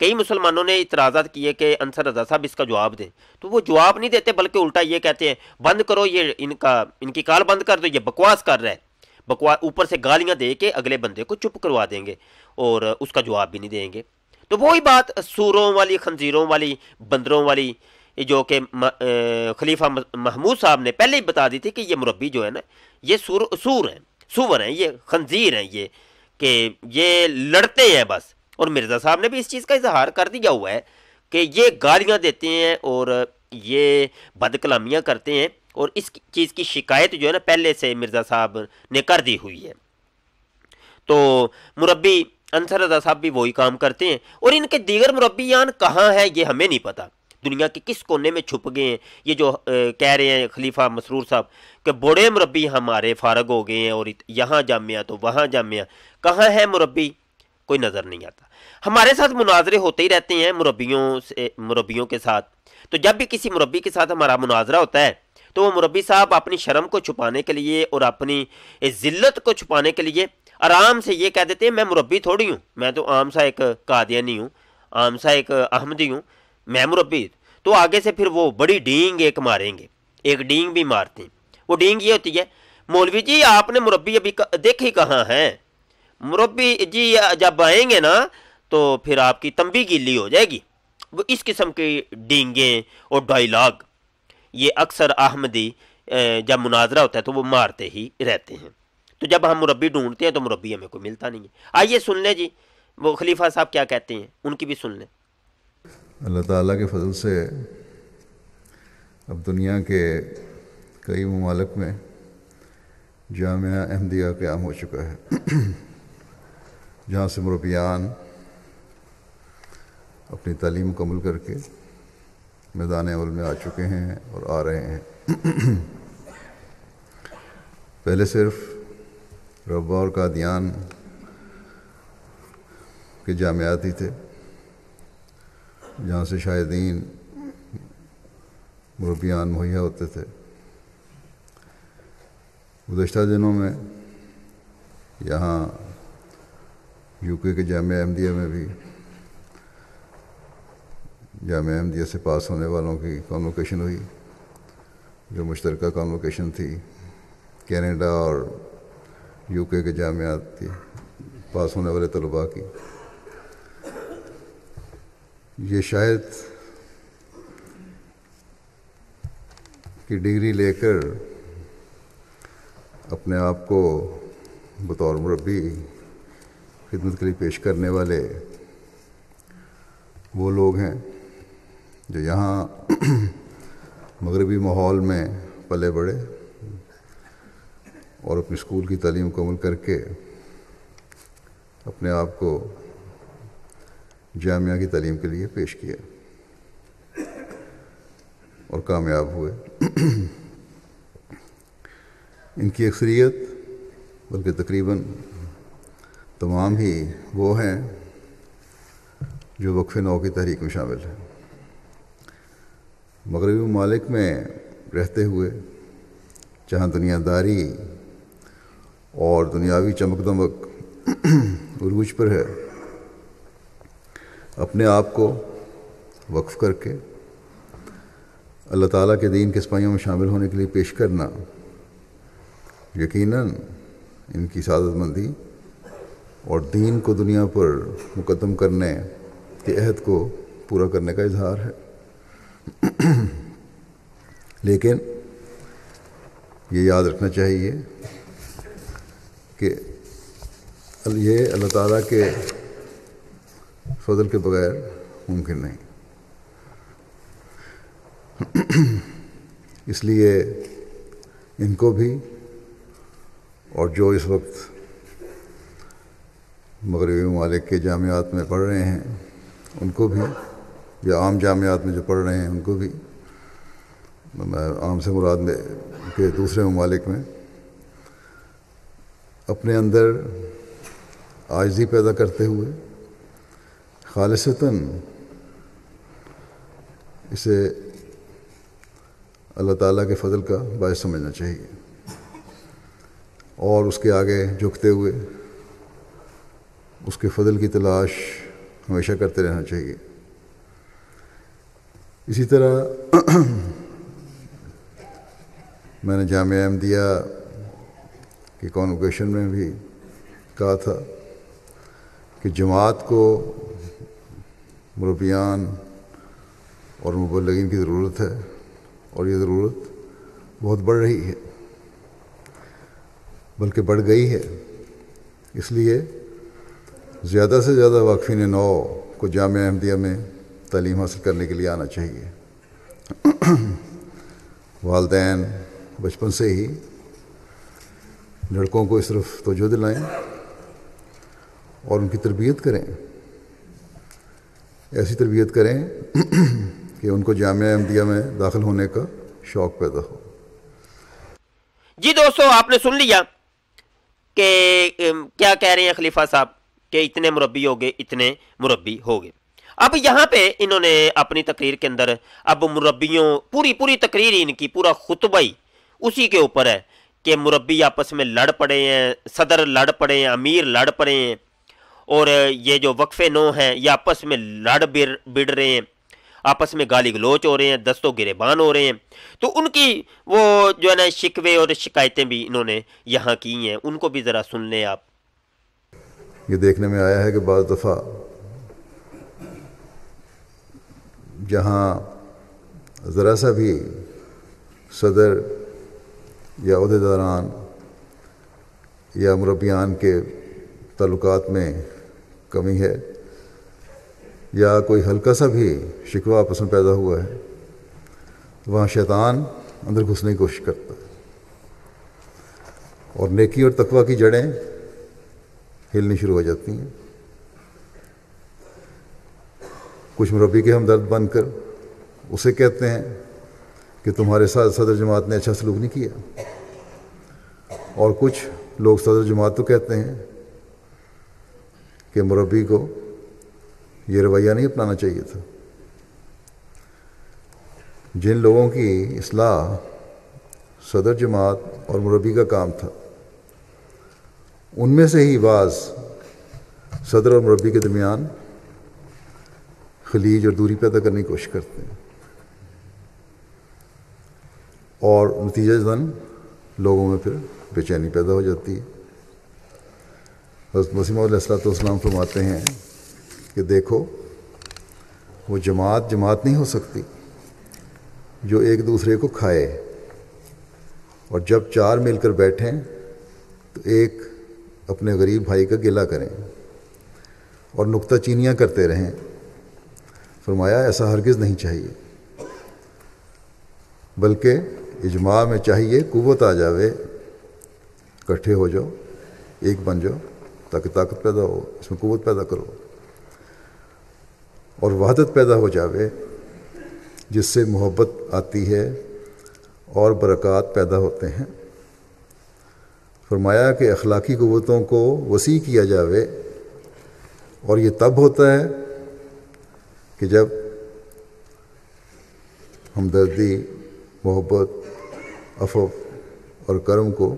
کئی مسلمانوں نے اعتراضات کیے کہ انصر رضا صاحب اس کا جواب دیں تو وہ جواب نہیں دیتے بلکہ الٹا یہ کہتے ہیں بند کرو یہ ان کا ان کی کال بند کر دو یہ بکواس کر رہا ہے بکواس اوپر سے گالیاں دے کے اگلے بندے کو چپ کروا دیں گے اور اس کا جواب بھی نہیں دیں گے تو وہی بات سوروں والی خنزیروں والی بندروں والی جو کہ خلیفہ محمود صاحب نے پہلے ہی بتا دی تھی کہ یہ مربی جو ہے نا یہ سور سور ہیں سور ہیں یہ خنزیر ہیں یہ کہ یہ لڑتے ہیں بس اور مرزا صاحب نے بھی اس چیز کا اظہار کر دیا ہوا ہے کہ یہ گالیاں دیتے ہیں اور یہ بد کلامیاں کرتے ہیں اور اس چیز کی شکایت جو ہے نا پہلے سے مرزا صاحب نے کر دی ہوئی ہے تو مربی انصر رضا صاحب بھی وہی کام کرتے ہیں اور ان کے دیگر مربیان کہاں ہے یہ ہمیں نہیں پتہ دنیا کے کس کونے میں چھپ گئے ہیں یہ جو کہہ رہے ہیں خلیفہ مسرور صاحب کہ بڑے مربی ہمارے فارغ ہو گئے ہیں اور یہاں جامعہ تو وہاں جامعہ کہاں ہے مربی کوئی نظر نہیں آتا ہمارے ساتھ مناظرے ہوتے ہی رہتے ہیں مربیوں سے مربیوں کے ساتھ تو جب بھی کسی مربی کے ساتھ ہمارا مناظرہ ہوتا ہے تو وہ مربی صاحب اپنی شرم کو چھپانے کے لیے اور اپنی ذلت کو چھپانے کے لیے آرام سے یہ کہہ دیتے ہیں میں مربی تھوڑی ہوں میں تو عام سا ایک قادیانی ہوں عام سا ایک احمدی ہوں میں مربی تو آگے سے پھر وہ بڑی ڈینگ ایک ماریں گے ایک ڈینگ بھی مارتے ہیں وہ ڈینگ یہ ہوتی ہے مولوی جی آپ نے مربی ابھی دیکھی کہاں ہیں مربی جی جب آئیں گے نا تو پھر آپ کی تمبی گیلی ہو جائے گی وہ اس قسم کی ڈینگیں اور ڈائیلاگ یہ اکثر احمدی جب مناظرہ ہوتا ہے تو وہ مارتے ہی رہتے ہیں تو جب ہم مربی ڈھونڈتے ہیں تو مربی ہمیں کوئی ملتا نہیں ہے آئیے سن لیں جی وہ خلیفہ صاحب کیا کہتے ہیں ان کی بھی سن لیں اللہ تعالیٰ کے فضل سے اب دنیا کے کئی ممالک میں جامعہ احمدیہ قیام ہو چکا ہے جہاں سے مربیان اپنی تعلیم مکمل کر کے میدان اول میں آ چکے ہیں اور آ رہے ہیں پہلے صرف ربا اور قادیان کے جامعات ہی تھے جہاں سے شاہدین مربیان مہیا ہوتے تھے گزشتہ دنوں میں یہاں یو کے جامعہ احمدیہ میں بھی جامعہ احمدیہ سے پاس ہونے والوں کی کانوکیشن ہوئی جو مشترکہ کانوکیشن تھی کینیڈا اور یو کے جامعات کی پاس ہونے والے طلباء کی یہ شاید کی ڈگری لے کر اپنے آپ کو بطور مربی خدمت کے لیے پیش کرنے والے وہ لوگ ہیں جو یہاں مغربی ماحول میں پلے بڑھے اور اپنے اسکول کی تعلیم مکمل کر کے اپنے آپ کو جامعہ کی تعلیم کے لیے پیش کیا اور کامیاب ہوئے ان کی اکثریت بلکہ تقریباً تمام ہی وہ ہیں جو وقف نو کی تحریک میں شامل ہیں مغربی ممالک میں رہتے ہوئے جہاں دنیا داری اور دنیاوی چمک دمک عروج پر ہے اپنے آپ کو وقف کر کے اللہ تعالیٰ کے دین کے سپاہیوں میں شامل ہونے کے لیے پیش کرنا یقیناً ان کی سعادت مندی اور دین کو دنیا پر مقدم کرنے کے عہد کو پورا کرنے کا اظہار ہے لیکن یہ یاد رکھنا چاہیے کہ یہ اللہ تعالیٰ کے فضل کے بغیر ممکن نہیں اس لیے ان کو بھی اور جو اس وقت مغربی ممالک کے جامعات میں پڑھ رہے ہیں ان کو بھی یا عام جامعات میں جو پڑھ رہے ہیں ان کو بھی عام سے مراد میں کے دوسرے ممالک میں اپنے اندر آجزی پیدا کرتے ہوئے خالصتاً اسے اللہ تعالیٰ کے فضل کا باعث سمجھنا چاہیے اور اس کے آگے جھکتے ہوئے اس کے فضل کی تلاش ہمیشہ کرتے رہنا چاہیے اسی طرح میں نے جامعہ احمدیہ کی کانوکیشن میں بھی کہا تھا کہ جماعت کو مربیان اور مبلغین کی ضرورت ہے اور یہ ضرورت بہت بڑھ رہی ہے بلکہ بڑھ گئی ہے اس لیے زیادہ سے زیادہ واقفین نو کو جامعہ احمدیہ میں تعلیم حاصل کرنے کے لیے آنا چاہیے والدین بچپن سے ہی لڑکوں کو اس طرف توجہ دلائیں اور ان کی تربیت کریں ایسی تربیت کریں کہ ان کو جامعہ احمدیہ میں داخل ہونے کا شوق پیدا ہو جی دوستو آپ نے سن لیا کہ کیا کہہ رہے ہیں خلیفہ صاحب کہ اتنے مربی ہو گئے اتنے مربی ہو گئے اب یہاں پہ انہوں نے اپنی تقریر کے اندر اب مربیوں پوری پوری تقریر ان کی پورا خطبہ ہی اسی کے اوپر ہے کہ مربی آپس میں لڑ پڑے ہیں صدر لڑ پڑے ہیں امیر لڑ پڑے ہیں اور یہ جو وقفے نو ہیں یہ آپس میں لڑ بڑ رہے ہیں آپس میں گالی گلوچ ہو رہے ہیں دست و گریبان ہو رہے ہیں تو ان کی وہ جو ہے نا شکوے اور شکایتیں بھی انہوں نے یہاں کی ہیں ان کو بھی ذرا سن لیں آپ یہ دیکھنے میں آیا ہے کہ بعض دفعہ جہاں ذرا سا بھی صدر یا عہدے داران یا مربیان کے تعلقات میں کمی ہے یا کوئی ہلکا سا بھی شکوہ آپس میں پیدا ہوا ہے وہاں شیطان اندر گھسنے کی کوشش کرتا ہے اور نیکی اور تقوی کی جڑیں ہلنی شروع ہو جاتی ہیں کچھ مربی کے ہمدرد بن کر اسے کہتے ہیں کہ تمہارے ساتھ صدر جماعت نے اچھا سلوک نہیں کیا اور کچھ لوگ صدر جماعت تو کہتے ہیں کہ مربی کو یہ رویہ نہیں اپنانا چاہیے تھا جن لوگوں کی اصلاح صدر جماعت اور مربی کا کام تھا ان میں سے ہی بعض صدر اور مربی کے درمیان خلیج اور دوری پیدا کرنے کی کوشش کرتے ہیں اور نتیجہ زن لوگوں میں پھر بے چینی پیدا ہو جاتی ہے حضرت مسیم علیہ السلاۃ والسلام فرماتے ہیں کہ دیکھو وہ جماعت جماعت نہیں ہو سکتی جو ایک دوسرے کو کھائے اور جب چار مل کر بیٹھیں تو ایک اپنے غریب بھائی کا گلہ کریں اور نکتہ چینیاں کرتے رہیں فرمایا ایسا ہرگز نہیں چاہیے بلکہ اجماع میں چاہیے قوت آ جاوے اکٹھے ہو جاؤ ایک بن جاؤ تاکہ طاقت پیدا ہو اس میں قوت پیدا کرو اور وحدت پیدا ہو جاوے جس سے محبت آتی ہے اور برکات پیدا ہوتے ہیں فرمایا کہ اخلاقی قوتوں کو وسیع کیا جاوے اور یہ تب ہوتا ہے کہ جب ہمدردی محبت افو اور کرم کو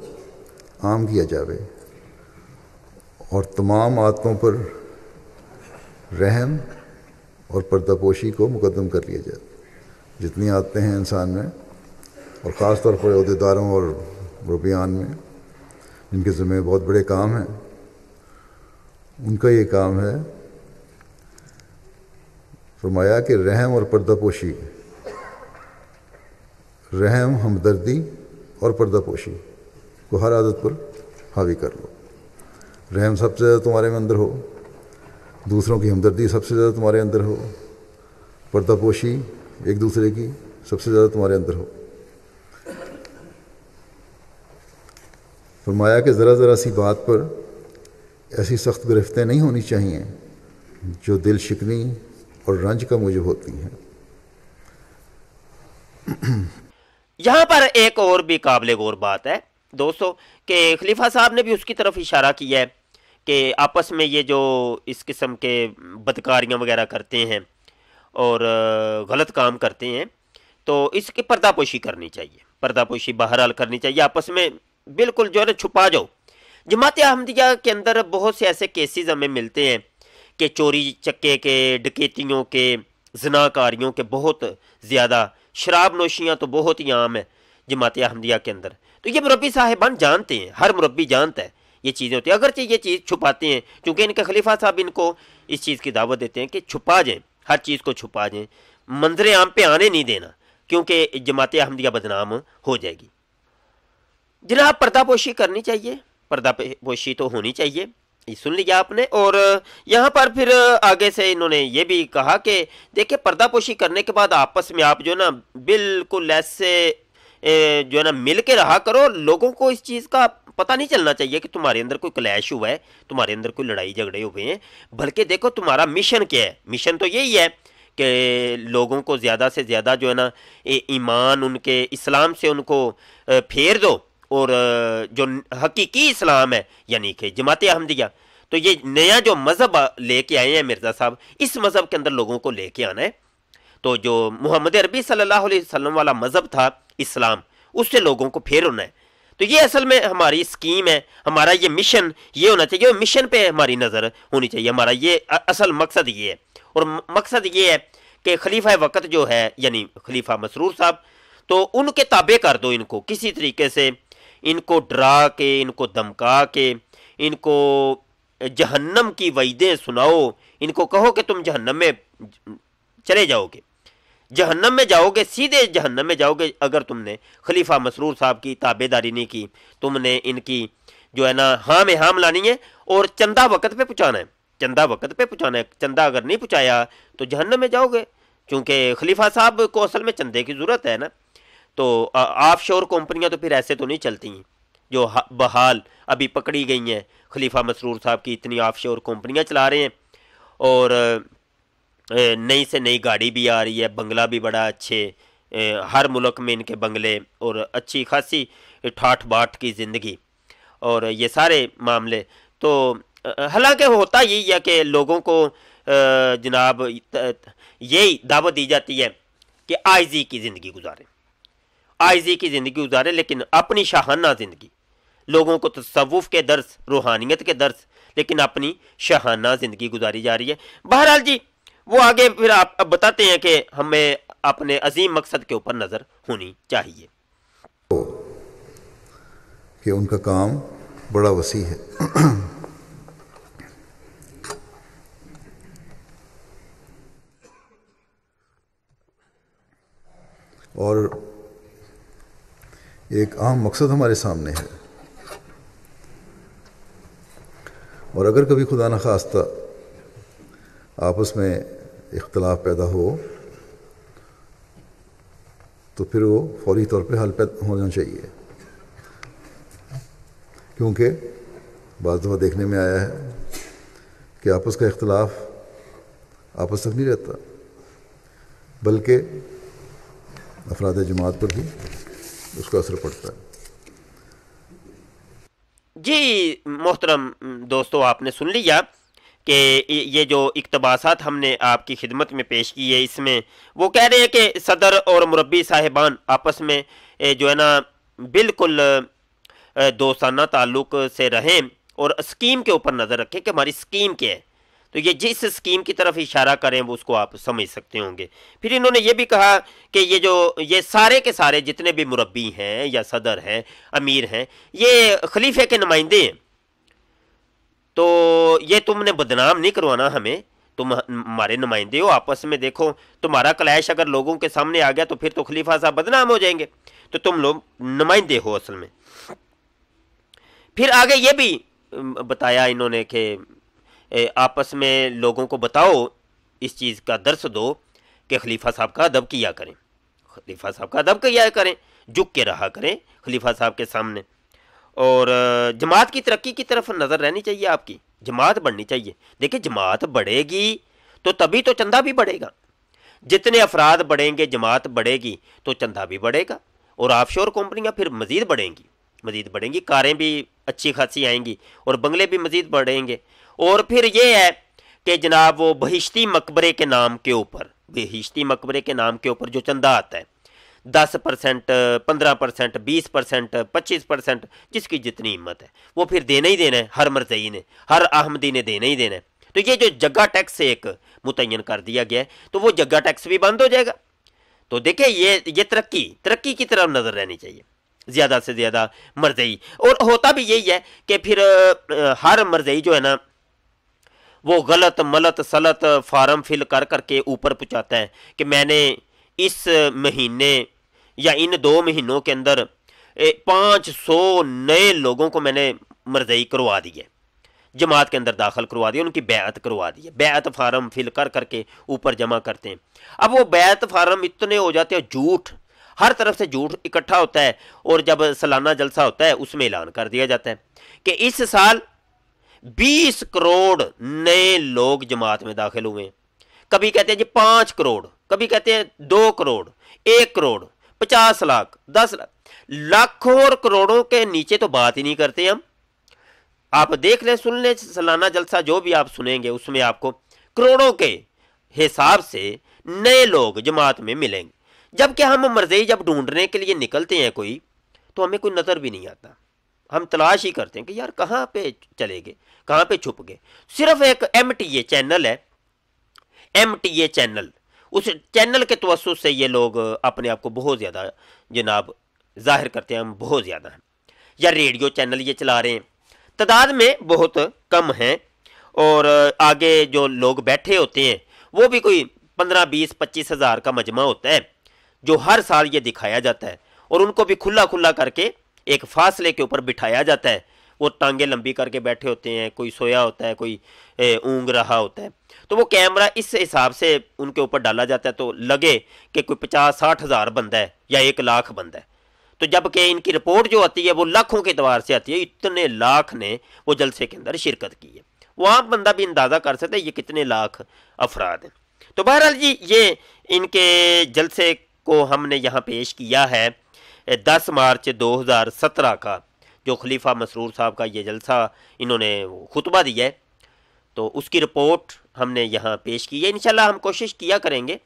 عام کیا جاوے اور تمام عادتوں پر رحم اور پردہ پوشی کو مقدم کر لیا جائے جتنی عادتیں ہیں انسان میں اور خاص طور پر عہدیداروں اور ربیان میں جن کے ذمہ بہت بڑے کام ہیں ان کا یہ کام ہے فرمایا کہ رحم اور پردہ پوشی رحم ہمدردی اور پردہ پوشی کو ہر عادت پر حاوی کر لو رحم سب سے زیادہ تمہارے میں اندر ہو دوسروں کی ہمدردی سب سے زیادہ تمہارے اندر ہو پردہ پوشی ایک دوسرے کی سب سے زیادہ تمہارے اندر ہو فرمایا کہ ذرا ذرا سی بات پر ایسی سخت گرفتیں نہیں ہونی چاہیے جو دل شکنی اور رنج کا موجب ہوتی ہیں یہاں پر ایک اور بھی قابل غور بات ہے دوستو کہ خلیفہ صاحب نے بھی اس کی طرف اشارہ کیا ہے کہ آپس میں یہ جو اس قسم کے بدکاریاں وغیرہ کرتے ہیں اور غلط کام کرتے ہیں تو اس کی پردہ پوشی کرنی چاہیے پردہ پوشی بہرحال کرنی چاہیے آپس میں بالکل جو ہے نا چھپا جاؤ جماعت احمدیہ کے اندر بہت سے ایسے کیسز ہمیں ملتے ہیں کہ چوری چکے کے ڈکیتیوں کے زنا کاریوں کے بہت زیادہ شراب نوشیاں تو بہت ہی عام ہیں جماعت احمدیہ کے اندر تو یہ مربی صاحبان جانتے ہیں ہر مربی جانتا ہے یہ چیزیں ہوتی ہیں اگرچہ یہ چیز چھپاتے ہیں کیونکہ ان کے خلیفہ صاحب ان کو اس چیز کی دعوت دیتے ہیں کہ چھپا جائیں ہر چیز کو چھپا جائیں منظر عام پہ آنے نہیں دینا کیونکہ جماعت احمدیہ بدنام ہو جائے گی جناب جی ہاں، پردہ پوشی کرنی چاہیے پردہ پوشی تو ہونی چاہیے یہ سن لیا آپ نے اور یہاں پر پھر آگے سے انہوں نے یہ بھی کہا کہ دیکھیں پردہ پوشی کرنے کے بعد آپس میں آپ جو ہے نا بالکل ایسے جو ہے نا مل کے رہا کرو لوگوں کو اس چیز کا پتہ نہیں چلنا چاہیے کہ تمہارے اندر کوئی کلیش ہوا ہے تمہارے اندر کوئی لڑائی جھگڑے ہوئے ہیں بلکہ دیکھو تمہارا مشن کیا ہے مشن تو یہی ہے کہ لوگوں کو زیادہ سے زیادہ جو ہے نا ایمان ان کے اسلام سے ان کو پھیر دو اور جو حقیقی اسلام ہے یعنی کہ جماعت احمدیہ تو یہ نیا جو مذہب لے کے آئے ہیں مرزا صاحب اس مذہب کے اندر لوگوں کو لے کے آنا ہے تو جو محمد عربی صلی اللہ علیہ وسلم والا مذہب تھا اسلام اس سے لوگوں کو پھیر ہونا ہے تو یہ اصل میں ہماری اسکیم ہے ہمارا یہ مشن یہ ہونا چاہیے اور مشن پہ ہماری نظر ہونی چاہیے ہمارا یہ اصل مقصد یہ ہے اور مقصد یہ ہے کہ خلیفہ وقت جو ہے یعنی خلیفہ مسرور صاحب تو ان کے تابع کر دو ان کو کسی طریقے سے ان کو ڈرا کے ان کو دمکا کے ان کو جہنم کی ویدیں سناؤ ان کو کہو کہ تم جہنم میں چلے جاؤ گے جہنم میں جاؤ گے سیدھے جہنم میں جاؤ گے اگر تم نے خلیفہ مسرور صاحب کی تابے داری نہیں کی تم نے ان کی جو ہے نا ہاں میں ہام لانی ہے اور چندہ وقت پہ پہنچانا ہے چندہ وقت پہ پہنچانا ہے چندہ اگر نہیں پہنچایا تو جہنم میں جاؤ گے چونکہ خلیفہ صاحب کو اصل میں چندے کی ضرورت ہے نا تو آف شور کمپنیاں تو پھر ایسے تو نہیں چلتی ہیں جو بحال ابھی پکڑی گئی ہیں خلیفہ مسرور صاحب کی اتنی آف شور کمپنیاں چلا رہے ہیں اور نئی سے نئی گاڑی بھی آ رہی ہے بنگلہ بھی بڑا اچھے ہر ملک میں ان کے بنگلے اور اچھی خاصی ٹھاٹھ باٹھ کی زندگی اور یہ سارے معاملے تو حالانکہ ہوتا ہی ہے کہ لوگوں کو جناب یہی دعوت دی جاتی ہے کہ آئزی کی زندگی گزاریں آئزی کی زندگی گزارے لیکن اپنی شہانہ زندگی لوگوں کو تصوف کے درس روحانیت کے درس لیکن اپنی شہانہ زندگی گزاری جا رہی ہے بہرحال جی وہ آگے پھر آپ اب بتاتے ہیں کہ ہمیں اپنے عظیم مقصد کے اوپر نظر ہونی چاہیے کہ ان کا کام بڑا وسیع ہے اور ایک عام مقصد ہمارے سامنے ہے اور اگر کبھی خدا نخواستہ آپس میں اختلاف پیدا ہو تو پھر وہ فوری طور پہ حل پیدا ہونا چاہیے کیونکہ بعض دفعہ دیکھنے میں آیا ہے کہ آپس کا اختلاف آپس تک نہیں رہتا بلکہ افراد جماعت پر بھی اس کا اثر پڑتا ہے جی محترم دوستو آپ نے سن لیا کہ یہ جو اقتباسات ہم نے آپ کی خدمت میں پیش کی ہے اس میں وہ کہہ رہے ہیں کہ صدر اور مربی صاحبان آپس میں جو ہے نا بالکل دوستانہ تعلق سے رہیں اور اسکیم کے اوپر نظر رکھیں کہ ہماری اسکیم کیا ہے تو یہ جس اسکیم کی طرف اشارہ کریں وہ اس کو آپ سمجھ سکتے ہوں گے پھر انہوں نے یہ بھی کہا کہ یہ جو یہ سارے کے سارے جتنے بھی مربی ہیں یا صدر ہیں امیر ہیں یہ خلیفے کے نمائندے ہیں تو یہ تم نے بدنام نہیں کروانا ہمیں تم ہمارے نمائندے ہو آپس میں دیکھو تمہارا کلیش اگر لوگوں کے سامنے آ گیا تو پھر تو خلیفہ صاحب بدنام ہو جائیں گے تو تم لوگ نمائندے ہو اصل میں پھر آگے یہ بھی بتایا انہوں نے کہ آپس میں لوگوں کو بتاؤ اس چیز کا درس دو کہ خلیفہ صاحب کا کیا کریں خلیفہ صاحب کا کیا کریں جھک کے رہا کریں خلیفہ صاحب کے سامنے اور جماعت کی ترقی کی طرف نظر رہنی چاہیے آپ کی جماعت بڑھنی چاہیے دیکھیں جماعت بڑھے گی تو تبھی تو چندہ بھی بڑھے گا جتنے افراد بڑھیں گے جماعت بڑھے گی تو چندہ بھی بڑھے گا اور آف شور کمپنیاں پھر مزید بڑھیں گی مزید بڑھیں گی کاریں بھی اچھی خاصی آئیں گی اور بنگلے بھی مزید بڑھیں گے اور پھر یہ ہے کہ جناب وہ بہشتی مقبرے کے نام کے اوپر بہشتی مقبرے کے نام کے اوپر جو چندہ آتا ہے دس پرسینٹ پندرہ پرسینٹ بیس پرسینٹ پچیس پرسینٹ جس کی جتنی ہمت ہے وہ پھر دینا ہی دینا ہے ہر مرضی نے ہر احمدی نے دینا ہی دینا ہے تو یہ جو جگہ ٹیکس ایک متعین کر دیا گیا ہے تو وہ جگہ ٹیکس بھی بند ہو جائے گا تو دیکھیں یہ یہ ترقی ترقی کی طرف نظر رہنی چاہیے زیادہ سے زیادہ مرضی اور ہوتا بھی یہی ہے کہ پھر ہر مرضی جو ہے نا وہ غلط ملت سلط فارم فل کر کر کے اوپر پہنچاتا ہے کہ میں نے اس مہینے یا ان دو مہینوں کے اندر پانچ سو نئے لوگوں کو میں نے مرضئی کروا دی ہے جماعت کے اندر داخل کروا دی ہے ان کی بیعت کروا دی ہے بیعت فارم فل کر کر کے اوپر جمع کرتے ہیں اب وہ بیعت فارم اتنے ہو جاتے ہیں جھوٹ ہر طرف سے جھوٹ اکٹھا ہوتا ہے اور جب سالانہ جلسہ ہوتا ہے اس میں اعلان کر دیا جاتا ہے کہ اس سال بیس کروڑ نئے لوگ جماعت میں داخل ہوئے کبھی کہتے ہیں جی پانچ کروڑ کبھی کہتے ہیں دو کروڑ ایک کروڑ پچاس لاکھ دس لاکھ لاکھوں اور کروڑوں کے نیچے تو بات ہی نہیں کرتے ہم آپ دیکھ لیں سن لیں سلانہ جلسہ جو بھی آپ سنیں گے اس میں آپ کو کروڑوں کے حساب سے نئے لوگ جماعت میں ملیں گے جب کہ ہم مرضی جب ڈھونڈنے کے لیے نکلتے ہیں کوئی تو ہمیں کوئی نظر بھی نہیں آتا ہم تلاش ہی کرتے ہیں کہ یار کہاں پہ چلے گئے کہاں پہ چھپ گئے صرف ایک ایم ٹی اے چینل ہے ایم ٹی اے چینل اس چینل کے توسط سے یہ لوگ اپنے آپ کو بہت زیادہ جناب ظاہر کرتے ہیں ہم بہت زیادہ ہیں یا ریڈیو چینل یہ چلا رہے ہیں تعداد میں بہت کم ہیں اور آگے جو لوگ بیٹھے ہوتے ہیں وہ بھی کوئی پندرہ بیس پچیس ہزار کا مجمع ہوتا ہے جو ہر سال یہ دکھایا جاتا ہے اور ان کو بھی کھلا کھلا کر کے ایک فاصلے کے اوپر بٹھایا جاتا ہے وہ ٹانگیں لمبی کر کے بیٹھے ہوتے ہیں کوئی سویا ہوتا ہے کوئی اونگ رہا ہوتا ہے تو وہ کیمرہ اس حساب سے ان کے اوپر ڈالا جاتا ہے تو لگے کہ کوئی پچاس ساٹھ ہزار بندہ ہے یا ایک لاکھ بندہ ہے تو جب کہ ان کی رپورٹ جو آتی ہے وہ لاکھوں کے اعتبار سے آتی ہے اتنے لاکھ نے وہ جلسے کے اندر شرکت کی ہے وہ بندہ بھی اندازہ کر سکتا ہے یہ کتنے لاکھ افراد ہیں تو بہرحال جی یہ ان کے جلسے کو ہم نے یہاں پیش کیا ہے دس مارچ دو ہزار سترہ کا جو خلیفہ مسرور صاحب کا یہ جلسہ انہوں نے خطبہ دیا ہے تو اس کی رپورٹ ہم نے یہاں پیش کی ہے انشاءاللہ ہم کوشش کیا کریں گے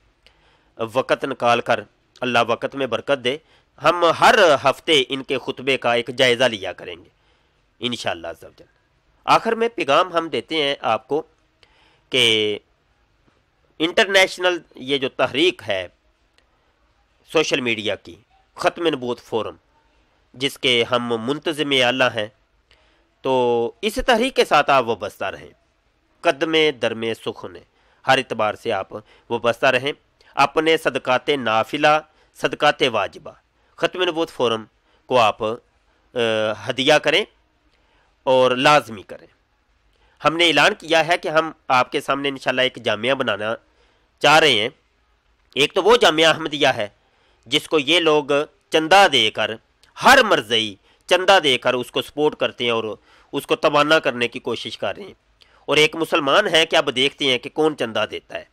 وقت نکال کر اللہ وقت میں برکت دے ہم ہر ہفتے ان کے خطبے کا ایک جائزہ لیا کریں گے انشاءاللہ شاء اللہ آخر میں پیغام ہم دیتے ہیں آپ کو کہ انٹرنیشنل یہ جو تحریک ہے سوشل میڈیا کی ختم نبوت فورم جس کے ہم منتظم اللہ ہیں تو اس طرح کے ساتھ آپ وابستہ رہیں قدم درم سخن ہر اعتبار سے آپ وابستہ رہیں اپنے صدقات نافلہ صدقات واجبہ ختم نبوت فورم کو آپ ہدیہ کریں اور لازمی کریں ہم نے اعلان کیا ہے کہ ہم آپ کے سامنے انشاءاللہ ایک جامعہ بنانا چاہ رہے ہیں ایک تو وہ جامعہ احمدیہ ہے جس کو یہ لوگ چندہ دے کر ہر مرضی چندہ دے کر اس کو سپورٹ کرتے ہیں اور اس کو تبانہ کرنے کی کوشش کر رہے ہیں اور ایک مسلمان ہے کہ اب دیکھتے ہیں کہ کون چندہ دیتا ہے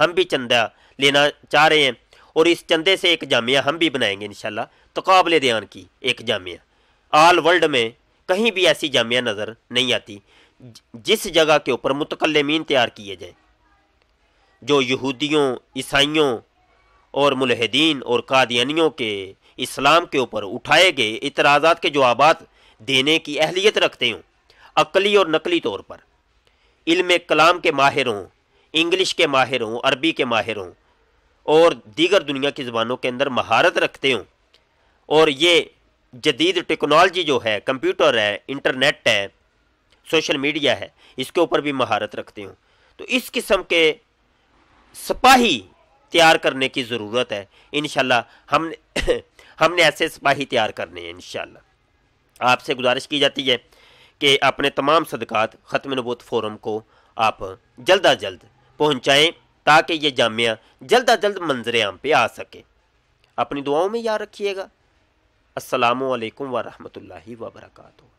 ہم بھی چندہ لینا چاہ رہے ہیں اور اس چندے سے ایک جامعہ ہم بھی بنائیں گے انشاءاللہ تقابل دیان کی ایک جامعہ آل ورلڈ میں کہیں بھی ایسی جامعہ نظر نہیں آتی جس جگہ کے اوپر متقلمین تیار کیے جائیں جو یہودیوں عیسائیوں اور ملحدین اور قادیانیوں کے اسلام کے اوپر اٹھائے گئے اعتراضات کے جوابات دینے کی اہلیت رکھتے ہوں عقلی اور نقلی طور پر علم کلام کے ماہروں انگلش کے ماہروں عربی کے ماہروں اور دیگر دنیا کی زبانوں کے اندر مہارت رکھتے ہوں اور یہ جدید ٹیکنالوجی جو ہے کمپیوٹر ہے انٹرنیٹ ہے سوشل میڈیا ہے اس کے اوپر بھی مہارت رکھتے ہوں تو اس قسم کے سپاہی تیار کرنے کی ضرورت ہے انشاءاللہ ہم نے ہم ہم نے ایسے سپاہی تیار کرنے ہیں انشاءاللہ آپ سے گزارش کی جاتی ہے کہ اپنے تمام صدقات ختم نبوت فورم کو آپ جلد از جلد پہنچائیں تاکہ یہ جامعہ جلد از جلد منظر عام پہ آ سکے اپنی دعاؤں میں یاد رکھیے گا السلام علیکم ورحمۃ اللہ وبرکاتہ